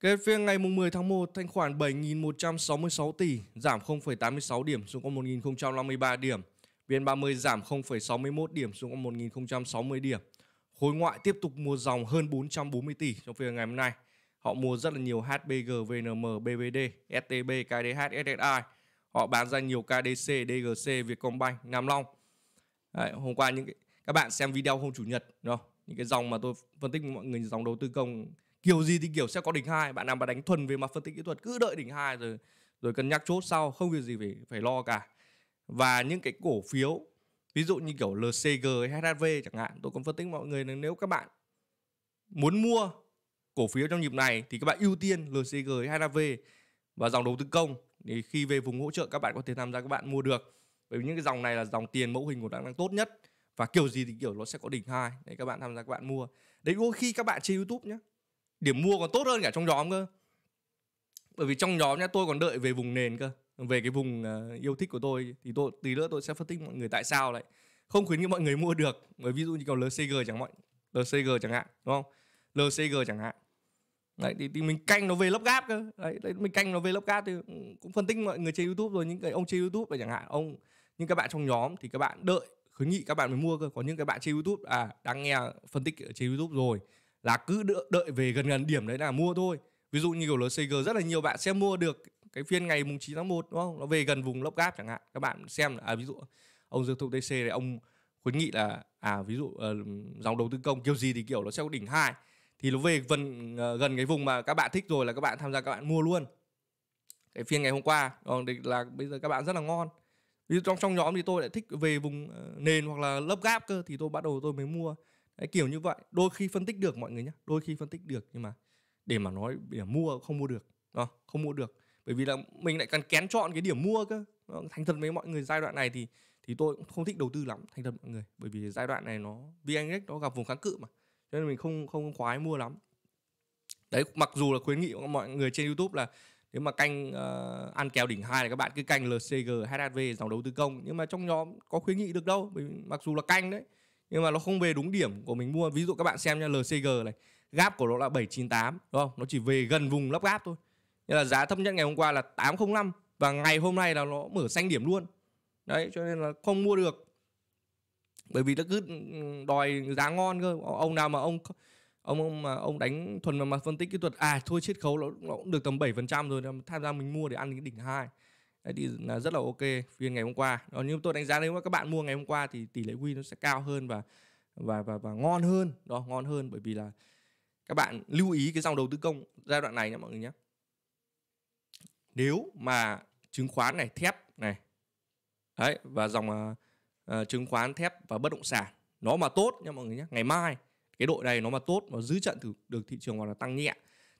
Kết phiên ngày 10 tháng 1, thanh khoản 7.166 tỷ, giảm 0,86 điểm xuống còn 1.053 điểm. VN30 giảm 0,61 điểm xuống còn 1.060 điểm. Khối ngoại tiếp tục mua dòng hơn 440 tỷ trong phiên ngày hôm nay. Họ mua rất là nhiều HBG, VNM, BVD, STB, KDH, SSI. Họ bán ra nhiều KDC, DGC, Vietcombank, Nam Long. Đấy, hôm qua những cái, các bạn xem video hôm chủ nhật, đúng không? những cái dòng mà tôi phân tích mọi người dòng đầu tư công kiểu gì thì kiểu sẽ có đỉnh hai bạn nào mà đánh thuần về mặt phân tích kỹ thuật cứ đợi đỉnh hai rồi rồi cân nhắc chốt sau không việc gì phải phải lo cả và những cái cổ phiếu ví dụ như kiểu LCG hay HHV chẳng hạn tôi cũng phân tích mọi người nếu các bạn muốn mua cổ phiếu trong nhịp này thì các bạn ưu tiên LCG hay HHV và dòng đầu tư công thì khi về vùng hỗ trợ các bạn có thể tham gia các bạn mua được bởi vì những cái dòng này là dòng tiền mẫu hình của đang đang tốt nhất và kiểu gì thì kiểu nó sẽ có đỉnh hai để các bạn tham gia các bạn mua đấy đôi khi các bạn trên YouTube nhé điểm mua còn tốt hơn cả trong nhóm cơ bởi vì trong nhóm nha tôi còn đợi về vùng nền cơ về cái vùng à, yêu thích của tôi thì tôi tí nữa tôi sẽ phân tích mọi người tại sao lại không khuyến nghị mọi người mua được bởi ví dụ như kiểu LCG chẳng mọi LCG chẳng hạn đúng không LCG chẳng hạn đấy thì, thì mình canh nó về lốc gáp cơ đấy, đấy mình canh nó về lốc gáp thì cũng phân tích mọi người trên YouTube rồi những cái ông trên YouTube chẳng hạn ông những các bạn trong nhóm thì các bạn đợi khuyến nghị các bạn mới mua cơ còn những cái bạn trên YouTube à đang nghe phân tích ở trên YouTube rồi là cứ đợi về gần gần điểm đấy là mua thôi ví dụ như kiểu LCG rất là nhiều bạn sẽ mua được cái phiên ngày mùng 9 tháng 1 đúng không nó về gần vùng lốc gáp chẳng hạn các bạn xem là à, ví dụ ông Dương Thụ TC này ông khuyến nghị là à ví dụ uh, dòng đầu tư công kiểu gì thì kiểu nó sẽ có đỉnh hai thì nó về gần ờ, gần cái vùng mà các bạn thích rồi là các bạn tham gia các bạn mua luôn cái phiên ngày hôm qua còn ờ, là bây giờ các bạn rất là ngon ví dụ trong trong nhóm thì tôi lại thích về vùng nền hoặc là lớp gáp cơ thì tôi bắt đầu tôi mới mua Đấy, kiểu như vậy đôi khi phân tích được mọi người nhé đôi khi phân tích được nhưng mà để mà nói để mua không mua được đó, không mua được bởi vì là mình lại cần kén chọn cái điểm mua cơ đó, thành thật với mọi người giai đoạn này thì thì tôi cũng không thích đầu tư lắm thành thật mọi người bởi vì giai đoạn này nó vn nó gặp vùng kháng cự mà cho nên mình không không khoái mua lắm đấy mặc dù là khuyến nghị của mọi người trên youtube là nếu mà canh uh, ăn kèo đỉnh hai thì các bạn cứ canh lcg hhv dòng đầu tư công nhưng mà trong nhóm có khuyến nghị được đâu mặc dù là canh đấy nhưng mà nó không về đúng điểm của mình mua ví dụ các bạn xem nha LCG này gáp của nó là 798 đúng không nó chỉ về gần vùng lắp gáp thôi nên là giá thấp nhất ngày hôm qua là 805 và ngày hôm nay là nó mở xanh điểm luôn đấy cho nên là không mua được bởi vì nó cứ ừ, ừ, đòi giá ngon cơ ông nào mà ông ông ông mà ông đánh thuần mà, mà phân tích kỹ thuật à thôi chiết khấu nó, nó cũng được tầm 7% rồi tham gia mình mua để ăn cái đỉnh hai Đấy, thì rất là ok phiên ngày hôm qua đó, như tôi đánh giá nếu mà các bạn mua ngày hôm qua thì tỷ lệ win nó sẽ cao hơn và và và và ngon hơn đó ngon hơn bởi vì là các bạn lưu ý cái dòng đầu tư công giai đoạn này nhé mọi người nhé nếu mà chứng khoán này thép này đấy và dòng uh, chứng khoán thép và bất động sản nó mà tốt nhé mọi người nhé ngày mai cái đội này nó mà tốt và giữ trận thử được thị trường hoặc là tăng nhẹ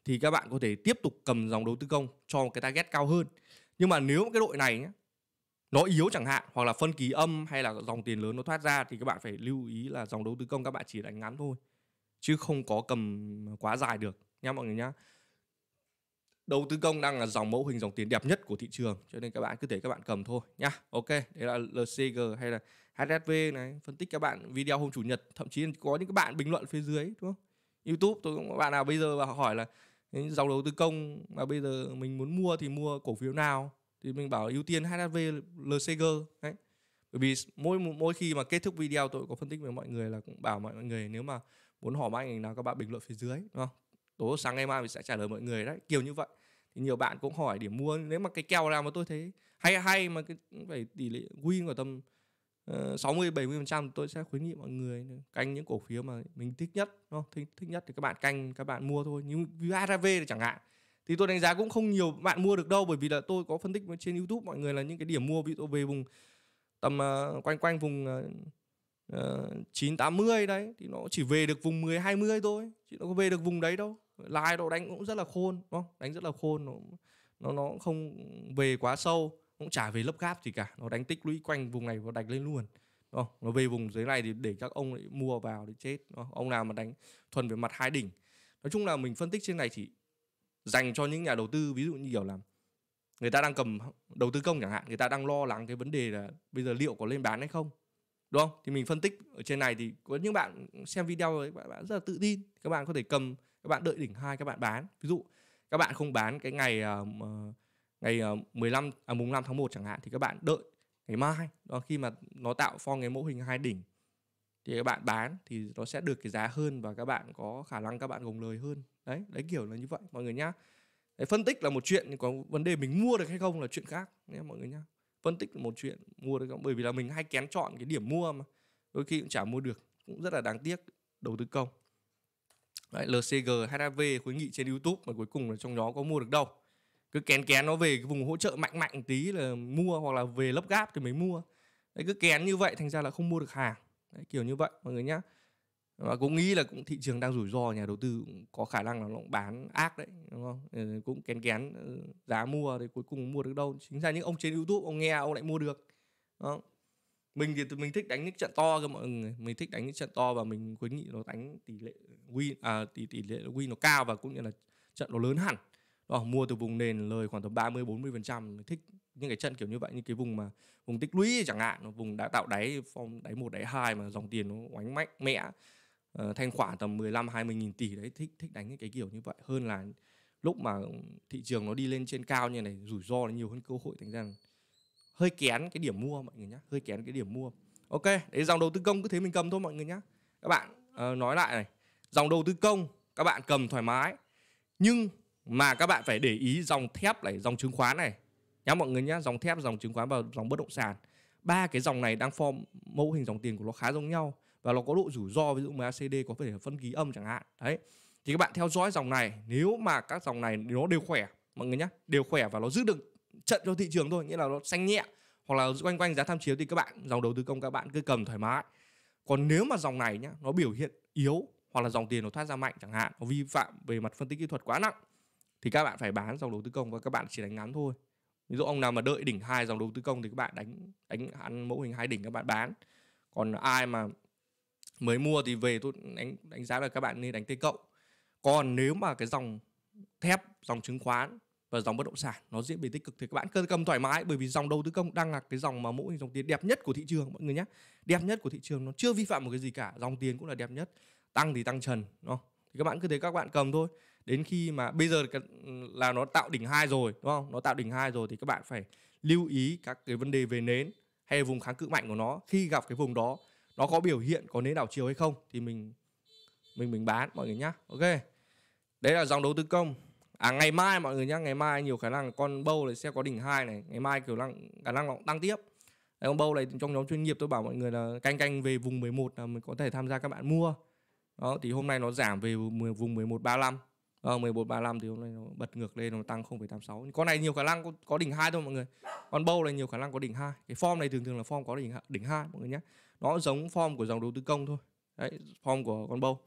thì các bạn có thể tiếp tục cầm dòng đầu tư công cho một cái target cao hơn nhưng mà nếu cái đội này nhé nó yếu chẳng hạn hoặc là phân kỳ âm hay là dòng tiền lớn nó thoát ra thì các bạn phải lưu ý là dòng đầu tư công các bạn chỉ đánh ngắn thôi chứ không có cầm quá dài được nha mọi người nhá đầu tư công đang là dòng mẫu hình dòng tiền đẹp nhất của thị trường cho nên các bạn cứ để các bạn cầm thôi nhá ok đấy là lcg hay là hsv này phân tích các bạn video hôm chủ nhật thậm chí có những các bạn bình luận phía dưới đúng không youtube tôi cũng bạn nào bây giờ và hỏi là dòng đầu tư công mà bây giờ mình muốn mua thì mua cổ phiếu nào thì mình bảo ưu tiên HHV, LCG đấy bởi vì mỗi mỗi khi mà kết thúc video tôi có phân tích với mọi người là cũng bảo mọi người nếu mà muốn hỏi mai ngành nào các bạn bình luận phía dưới đúng không tối sáng ngày mai mình sẽ trả lời mọi người đấy kiểu như vậy thì nhiều bạn cũng hỏi điểm mua nếu mà cái kèo nào mà tôi thấy hay hay mà cái phải tỷ lệ win của tầm uh, 60 70% tôi sẽ khuyến nghị mọi người canh những cổ phiếu mà mình thích nhất đúng không? Thích, thích nhất thì các bạn canh các bạn mua thôi. Như VHV chẳng hạn thì tôi đánh giá cũng không nhiều bạn mua được đâu bởi vì là tôi có phân tích trên YouTube mọi người là những cái điểm mua ví dụ về vùng tầm uh, quanh quanh vùng uh, uh, 980 đấy thì nó chỉ về được vùng 10 20 thôi chứ nó có về được vùng đấy đâu lai độ đánh cũng rất là khôn đúng không đánh rất là khôn nó nó nó không về quá sâu cũng chả về lớp gáp gì cả nó đánh tích lũy quanh vùng này và đạch lên luôn đúng không? nó về vùng dưới này thì để các ông lại mua vào để chết đúng không? ông nào mà đánh thuần về mặt hai đỉnh nói chung là mình phân tích trên này thì dành cho những nhà đầu tư ví dụ như kiểu là người ta đang cầm đầu tư công chẳng hạn người ta đang lo lắng cái vấn đề là bây giờ liệu có lên bán hay không đúng không thì mình phân tích ở trên này thì có những bạn xem video rồi các bạn rất là tự tin các bạn có thể cầm các bạn đợi đỉnh hai các bạn bán ví dụ các bạn không bán cái ngày uh, ngày 15 ờ, à, mùng 5 tháng 1 chẳng hạn thì các bạn đợi ngày mai đó khi mà nó tạo form cái mẫu hình hai đỉnh thì các bạn bán thì nó sẽ được cái giá hơn và các bạn có khả năng các bạn gồng lời hơn đấy đấy kiểu là như vậy mọi người nhá đấy, phân tích là một chuyện có vấn đề mình mua được hay không là chuyện khác nhé mọi người nhá phân tích là một chuyện mua được không bởi vì là mình hay kén chọn cái điểm mua mà đôi khi cũng chả mua được cũng rất là đáng tiếc đầu tư công đấy, LCG HAV khuyến nghị trên YouTube mà cuối cùng là trong đó có mua được đâu cứ kén kén nó về cái vùng hỗ trợ mạnh mạnh tí là mua hoặc là về lấp gáp thì mới mua đấy cứ kén như vậy thành ra là không mua được hàng đấy, kiểu như vậy mọi người nhá và cũng nghĩ là cũng thị trường đang rủi ro nhà đầu tư cũng có khả năng là nó bán ác đấy đúng không ờ, cũng kén kén ờ, giá mua thì cuối cùng mua được đâu chính ra những ông trên youtube ông nghe ông lại mua được đó. mình thì mình thích đánh những trận to cơ mọi người mình thích đánh những trận to và mình khuyến nghị nó đánh tỷ lệ win à tỷ tỷ lệ win nó cao và cũng như là trận nó lớn hẳn oh, mua từ vùng nền lời khoảng tầm 30 40 phần trăm thích những cái chân kiểu như vậy như cái vùng mà vùng tích lũy chẳng hạn vùng đã tạo đáy phong đáy một đáy hai mà dòng tiền nó oánh mạnh mẽ uh, ờ, thanh khoản tầm 15 20 nghìn tỷ đấy thích thích đánh cái kiểu như vậy hơn là lúc mà thị trường nó đi lên trên cao như này rủi ro nó nhiều hơn cơ hội thành ra hơi kén cái điểm mua mọi người nhé hơi kén cái điểm mua ok đấy dòng đầu tư công cứ thế mình cầm thôi mọi người nhé các bạn uh, nói lại này dòng đầu tư công các bạn cầm thoải mái nhưng mà các bạn phải để ý dòng thép này dòng chứng khoán này nhá mọi người nhá dòng thép dòng chứng khoán và dòng bất động sản ba cái dòng này đang form mẫu hình dòng tiền của nó khá giống nhau và nó có độ rủi ro ví dụ MACD có thể phân ký âm chẳng hạn đấy thì các bạn theo dõi dòng này nếu mà các dòng này nó đều khỏe mọi người nhá đều khỏe và nó giữ được trận cho thị trường thôi nghĩa là nó xanh nhẹ hoặc là quanh quanh giá tham chiếu thì các bạn dòng đầu tư công các bạn cứ cầm thoải mái còn nếu mà dòng này nhá nó biểu hiện yếu hoặc là dòng tiền nó thoát ra mạnh chẳng hạn nó vi phạm về mặt phân tích kỹ thuật quá nặng thì các bạn phải bán dòng đầu tư công và các bạn chỉ đánh ngắn thôi ví dụ ông nào mà đợi đỉnh hai dòng đầu tư công thì các bạn đánh đánh ăn mẫu hình hai đỉnh các bạn bán còn ai mà mới mua thì về tôi đánh đánh giá là các bạn nên đánh tây cộng còn nếu mà cái dòng thép dòng chứng khoán và dòng bất động sản nó diễn biến tích cực thì các bạn cân cầm thoải mái bởi vì dòng đầu tư công đang là cái dòng mà mỗi dòng tiền đẹp nhất của thị trường mọi người nhé đẹp nhất của thị trường nó chưa vi phạm một cái gì cả dòng tiền cũng là đẹp nhất tăng thì tăng trần nó thì các bạn cứ thế các bạn cầm thôi đến khi mà bây giờ là nó tạo đỉnh hai rồi đúng không nó tạo đỉnh hai rồi thì các bạn phải lưu ý các cái vấn đề về nến hay vùng kháng cự mạnh của nó khi gặp cái vùng đó nó có biểu hiện có nến đảo chiều hay không thì mình mình mình bán mọi người nhá ok đấy là dòng đầu tư công à ngày mai mọi người nhá ngày mai nhiều khả năng con bâu này sẽ có đỉnh hai này ngày mai kiểu năng khả năng nó tăng tiếp đấy, con bâu này trong nhóm chuyên nghiệp tôi bảo mọi người là canh canh về vùng 11 là mình có thể tham gia các bạn mua đó thì hôm nay nó giảm về vùng 11 35 Ờ, 11 35 thì hôm nay nó bật ngược lên nó tăng 0,86. Con này nhiều khả năng có, có đỉnh hai thôi mọi người. Con bầu này nhiều khả năng có đỉnh hai. Cái form này thường thường là form có đỉnh đỉnh hai mọi người nhé. Nó giống form của dòng đầu tư công thôi. Đấy, form của con bầu.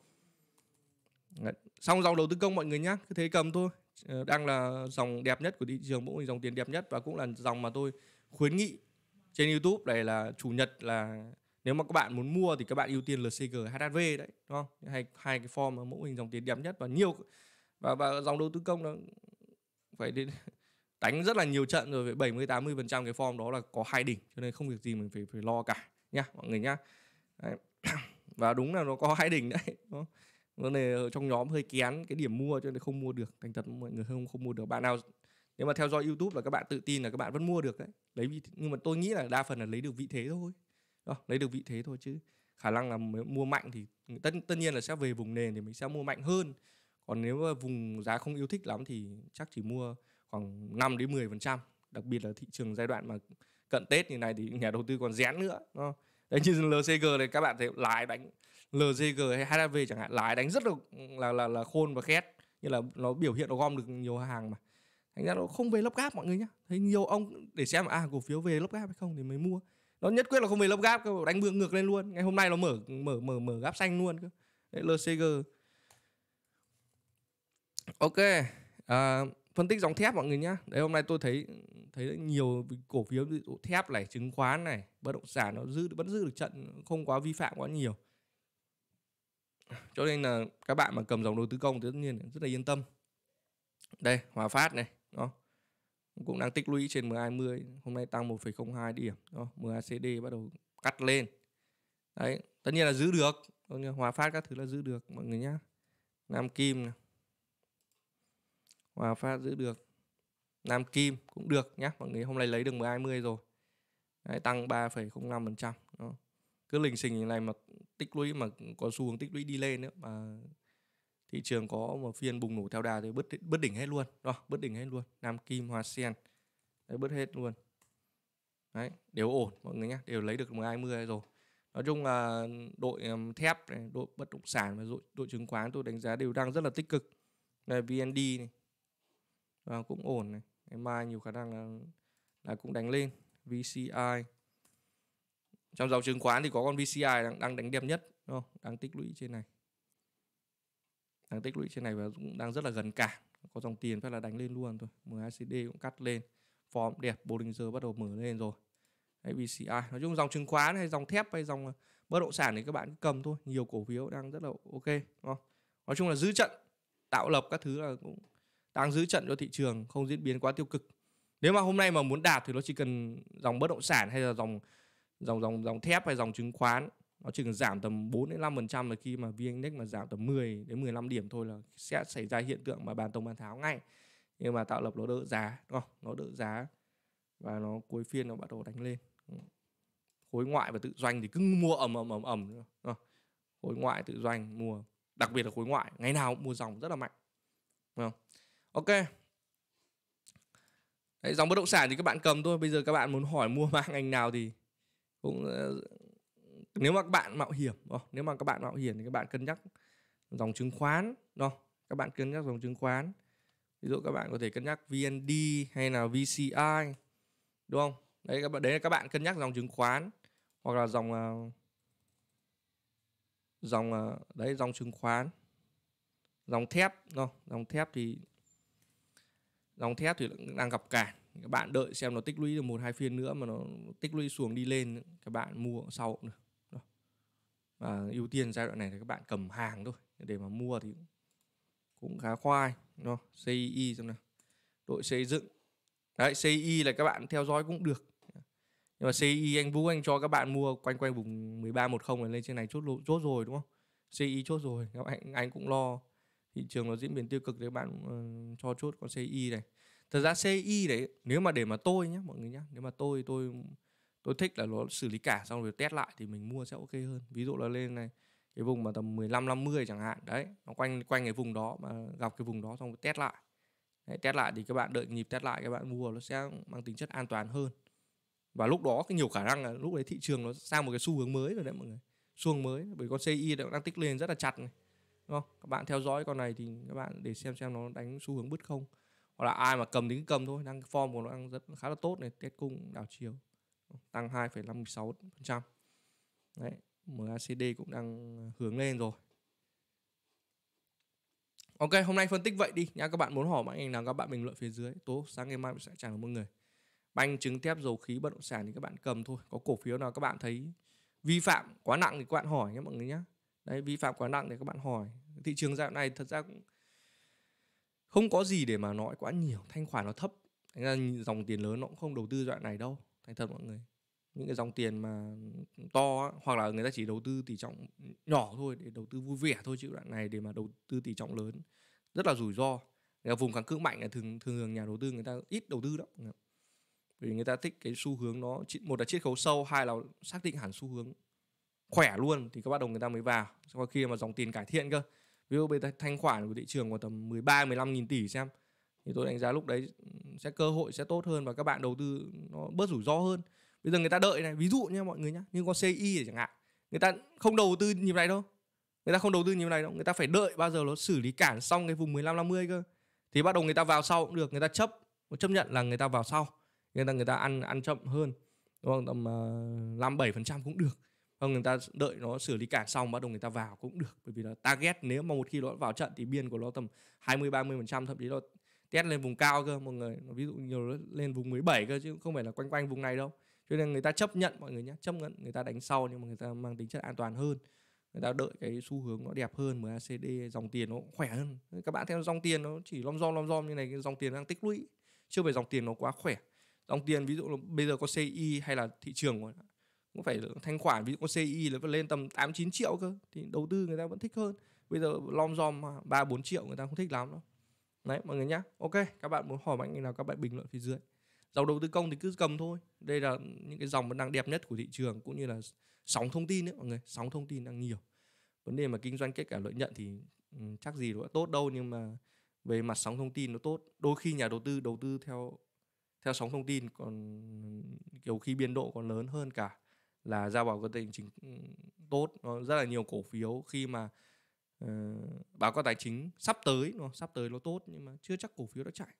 Đấy. Xong dòng đầu tư công mọi người nhé, cứ thế cầm thôi. Ờ, đang là dòng đẹp nhất của thị trường cũng là dòng tiền đẹp nhất và cũng là dòng mà tôi khuyến nghị trên YouTube này là chủ nhật là nếu mà các bạn muốn mua thì các bạn ưu tiên LCG HHV đấy đúng không hai hai cái form mẫu hình dòng tiền đẹp nhất và nhiều và và dòng đầu tư công nó phải đến đánh rất là nhiều trận rồi phải 70 80 phần trăm cái form đó là có hai đỉnh cho nên không việc gì mình phải phải lo cả nha mọi người nhá đấy. và đúng là nó có hai đỉnh đấy đó. vấn đề trong nhóm hơi kén cái điểm mua cho nên không mua được thành thật mọi người không không mua được bạn nào nếu mà theo dõi YouTube là các bạn tự tin là các bạn vẫn mua được đấy lấy vị nhưng mà tôi nghĩ là đa phần là lấy được vị thế thôi đó, lấy được vị thế thôi chứ khả năng là mua mạnh thì tất tất nhiên là sẽ về vùng nền thì mình sẽ mua mạnh hơn còn nếu mà vùng giá không yêu thích lắm thì chắc chỉ mua khoảng 5 đến 10 phần trăm đặc biệt là thị trường giai đoạn mà cận Tết như này thì nhà đầu tư còn rén nữa đấy như LCG này các bạn thấy lái đánh LCG hay HAV chẳng hạn lái đánh rất là là là, là khôn và khét như là nó biểu hiện nó gom được nhiều hàng mà thành ra nó không về lấp gáp mọi người nhá thấy nhiều ông để xem à cổ phiếu về lấp gáp hay không thì mới mua nó nhất quyết là không về lấp gáp đánh đánh ngược lên luôn ngày hôm nay nó mở mở mở mở gáp xanh luôn cơ LCG ok à, phân tích dòng thép mọi người nhé đấy hôm nay tôi thấy thấy nhiều cổ phiếu ví dụ thép này chứng khoán này bất động sản nó giữ vẫn giữ được trận không quá vi phạm quá nhiều cho nên là các bạn mà cầm dòng đầu tư công thì tất nhiên rất là yên tâm đây hòa phát này đó cũng đang tích lũy trên M20 hôm nay tăng 1,02 điểm đó, MACD bắt đầu cắt lên đấy tất nhiên là giữ được hòa phát các thứ là giữ được mọi người nhá Nam Kim này Hòa Phát giữ được. Nam Kim cũng được nhá. Mọi người hôm nay lấy được 120 rồi. Đấy, tăng 3,05%. Đó. Cứ lình xình như này mà tích lũy mà có xu hướng tích lũy đi lên nữa mà thị trường có một phiên bùng nổ theo đà thì bứt bứt đỉnh hết luôn. Đó, bứt đỉnh hết luôn. Nam Kim, Hoa Sen. Đấy bứt hết luôn. Đấy, đều ổn mọi người nhé đều lấy được 120 rồi. Nói chung là đội thép đội bất động sản và đội, đội chứng khoán tôi đánh giá đều đang rất là tích cực. VND và vâng, cũng ổn này ngày mai nhiều khả năng là, là cũng đánh lên VCI trong dòng chứng khoán thì có con VCI đang, đang đánh đẹp nhất đúng không? đang tích lũy trên này đang tích lũy trên này và cũng đang rất là gần cả có dòng tiền phải là đánh lên luôn thôi MACD cũng cắt lên form đẹp Bollinger bắt đầu mở lên rồi hay VCI nói chung dòng chứng khoán hay dòng thép hay dòng uh, bất động sản thì các bạn cứ cầm thôi nhiều cổ phiếu đang rất là ok đúng không nói chung là giữ trận tạo lập các thứ là cũng đang giữ trận cho thị trường không diễn biến quá tiêu cực nếu mà hôm nay mà muốn đạt thì nó chỉ cần dòng bất động sản hay là dòng dòng dòng dòng thép hay dòng chứng khoán nó chỉ cần giảm tầm 4 đến 5 phần trăm là khi mà VN Index mà giảm tầm 10 đến 15 điểm thôi là sẽ xảy ra hiện tượng mà bàn tông bàn tháo ngay nhưng mà tạo lập nó đỡ giá đúng không? nó đỡ giá và nó cuối phiên nó bắt đầu đánh lên ừ. khối ngoại và tự doanh thì cứ mua ầm ầm ầm ầm ờ, khối ngoại tự doanh mua đặc biệt là khối ngoại ngày nào cũng mua dòng rất là mạnh đúng không ok Đấy, dòng bất động sản thì các bạn cầm thôi bây giờ các bạn muốn hỏi mua mã ngành nào thì cũng ờ, nếu mà các bạn mạo hiểm ờ, nếu mà các bạn mạo hiểm thì các bạn cân nhắc dòng chứng khoán đó các bạn cân nhắc dòng chứng khoán ví dụ các bạn có thể cân nhắc VND hay là VCI đúng không đấy các bạn đấy là các bạn cân nhắc dòng chứng khoán hoặc là dòng ờ, dòng đấy dòng chứng khoán dòng thép đúng không? dòng thép thì dòng thép thì đang gặp cản các bạn đợi xem nó tích lũy được một hai phiên nữa mà nó tích lũy xuống đi lên các bạn mua sau cũng được và ưu tiên giai đoạn này thì các bạn cầm hàng thôi để mà mua thì cũng khá khoai nó CI xem nào đội xây dựng đấy CI là các bạn theo dõi cũng được nhưng mà CI anh Vũ anh cho các bạn mua quanh quanh vùng 1310 lên trên này chốt chốt rồi đúng không CI chốt rồi các bạn anh cũng lo thị trường nó diễn biến tiêu cực thì các bạn uh, cho chốt con CI này thật ra CI đấy nếu mà để mà tôi nhé mọi người nhé nếu mà tôi tôi tôi thích là nó xử lý cả xong rồi test lại thì mình mua sẽ ok hơn ví dụ là lên này cái vùng mà tầm 15 50 chẳng hạn đấy nó quanh quanh cái vùng đó mà gặp cái vùng đó xong rồi test lại đấy, test lại thì các bạn đợi nhịp test lại các bạn mua nó sẽ mang tính chất an toàn hơn và lúc đó cái nhiều khả năng là lúc đấy thị trường nó sang một cái xu hướng mới rồi đấy mọi người xu hướng mới bởi con CI đang tích lên rất là chặt này đúng không các bạn theo dõi con này thì các bạn để xem xem nó đánh xu hướng bứt không hoặc là ai mà cầm thì cứ cầm thôi đang form của nó đang rất khá là tốt này test cung đảo chiều tăng 2,56% đấy MACD cũng đang à, hướng lên rồi Ok hôm nay phân tích vậy đi nha các bạn muốn hỏi bạn ngành nào các bạn bình luận phía dưới tố sáng ngày mai mình sẽ trả lời mọi người banh trứng thép dầu khí bất động sản thì các bạn cầm thôi có cổ phiếu nào các bạn thấy vi phạm quá nặng thì các bạn hỏi nhé mọi người nhé đấy vi phạm quá nặng thì các bạn hỏi thị trường dạo này thật ra cũng không có gì để mà nói quá nhiều thanh khoản nó thấp thành ra dòng tiền lớn nó cũng không đầu tư đoạn này đâu thành thật mọi người những cái dòng tiền mà to hoặc là người ta chỉ đầu tư tỷ trọng nhỏ thôi để đầu tư vui vẻ thôi chứ đoạn này để mà đầu tư tỷ trọng lớn rất là rủi ro vùng kháng cự mạnh là thường thường nhà đầu tư người ta ít đầu tư đó vì người ta thích cái xu hướng nó một là chiết khấu sâu hai là xác định hẳn xu hướng khỏe luôn thì các bắt đầu người ta mới vào sau khi mà dòng tiền cải thiện cơ ví dụ bây giờ thanh khoản của thị trường còn tầm 13 15 nghìn tỷ xem thì tôi đánh giá lúc đấy ừ, sẽ cơ hội sẽ tốt hơn và các bạn đầu tư nó bớt rủi ro hơn bây giờ người ta đợi này ví dụ nha mọi người nhá như con CI chẳng hạn người ta không đầu tư nhịp này đâu người ta không đầu tư nhịp này đâu người ta phải đợi bao giờ nó xử lý cản xong cái vùng 15 50 cơ thì bắt đầu người ta vào sau cũng được người ta chấp chấp nhận là người ta vào sau người ta người ta ăn ăn chậm hơn đúng không tầm ờ, năm bảy phần trăm cũng được không ờ, người ta đợi nó xử lý cản xong bắt đầu người ta vào cũng được bởi vì là target nếu mà một khi nó vào trận thì biên của nó tầm 20 30 phần trăm thậm chí nó test lên vùng cao cơ mọi người ví dụ nhiều lên vùng 17 cơ chứ không phải là quanh quanh vùng này đâu cho nên người ta chấp nhận mọi người nhé chấp nhận người ta đánh sau nhưng mà người ta mang tính chất an toàn hơn người ta đợi cái xu hướng nó đẹp hơn MACD dòng tiền nó khỏe hơn các bạn theo dòng tiền nó chỉ lom rom lom rom như này cái dòng tiền đang tích lũy chưa phải dòng tiền nó quá khỏe dòng tiền ví dụ là bây giờ có CI hay là thị trường của cũng phải thanh khoản ví dụ CI nó lên tầm 8 9 triệu cơ thì đầu tư người ta vẫn thích hơn. Bây giờ lom dom 3 4 triệu người ta không thích lắm đâu. Đấy mọi người nhá. Ok, các bạn muốn hỏi mạnh nào các bạn bình luận phía dưới. Dòng đầu tư công thì cứ cầm thôi. Đây là những cái dòng vẫn đang đẹp nhất của thị trường cũng như là sóng thông tin đấy mọi người, sóng thông tin đang nhiều. Vấn đề mà kinh doanh kết cả lợi nhuận thì ừ, chắc gì nó tốt đâu nhưng mà về mặt sóng thông tin nó tốt. Đôi khi nhà đầu tư đầu tư theo theo sóng thông tin còn kiểu khi biên độ còn lớn hơn cả là ra vào có tình chính ừ, tốt nó rất là nhiều cổ phiếu khi mà uh, báo cáo tài chính sắp tới nó sắp tới nó tốt nhưng mà chưa chắc cổ phiếu đã chạy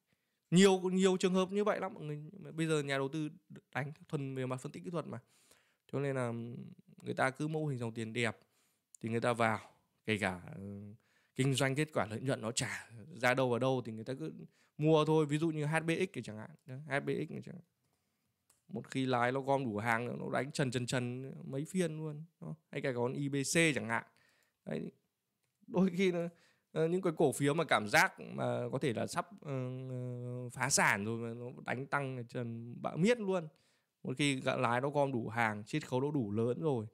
nhiều nhiều trường hợp như vậy lắm mọi người bây giờ nhà đầu tư đánh thuần về mặt phân tích kỹ thuật mà cho nên là ừ, người ta cứ mô hình dòng tiền đẹp thì người ta vào kể cả ừ, kinh doanh kết quả lợi nhuận nó trả ra đâu vào đâu thì người ta cứ mua thôi ví dụ như HBX thì chẳng hạn HBX thì chẳng hạn một khi lái nó gom đủ hàng nó đánh trần trần trần mấy phiên luôn hay cả con IBC chẳng hạn đấy đôi khi nó, ờ, những cái cổ phiếu mà cảm giác mà có thể là sắp uh, phá sản rồi mà nó đánh tăng trần bạ miết luôn một khi lái nó gom đủ hàng chiết khấu nó đủ lớn rồi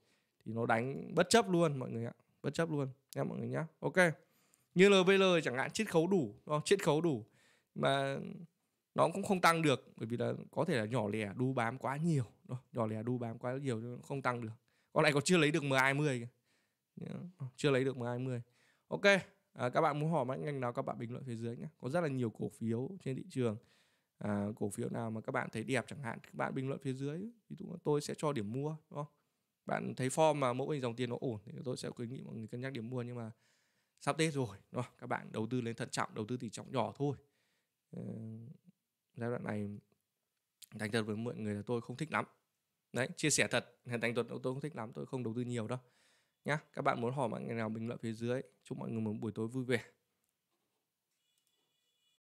thì nó đánh bất chấp luôn mọi người ạ bất chấp luôn nhé mọi người nhé ok như LVL chẳng hạn chiết khấu đủ đúng chiết khấu đủ mà nó cũng không tăng được bởi vì là có thể là nhỏ lẻ đu bám quá nhiều nhỏ lẻ đu bám quá nhiều không tăng được còn lại còn chưa lấy được M20 kìa. chưa lấy được M20 ok à, các bạn muốn hỏi mã ngành nào các bạn bình luận phía dưới nhé có rất là nhiều cổ phiếu trên thị trường à, cổ phiếu nào mà các bạn thấy đẹp chẳng hạn các bạn bình luận phía dưới thì tôi sẽ cho điểm mua đúng không bạn thấy form mà mẫu hình dòng tiền nó ổn thì tôi sẽ khuyến nghị mọi người cân nhắc điểm mua nhưng mà sắp tết rồi đó, các bạn đầu tư lên thận trọng đầu tư tỷ trọng nhỏ thôi ờ, giai đoạn này thành thật với mọi người là tôi không thích lắm đấy chia sẻ thật thành thật tôi không thích lắm tôi không đầu tư nhiều đâu nhá các bạn muốn hỏi mọi người nào bình luận phía dưới chúc mọi người một buổi tối vui vẻ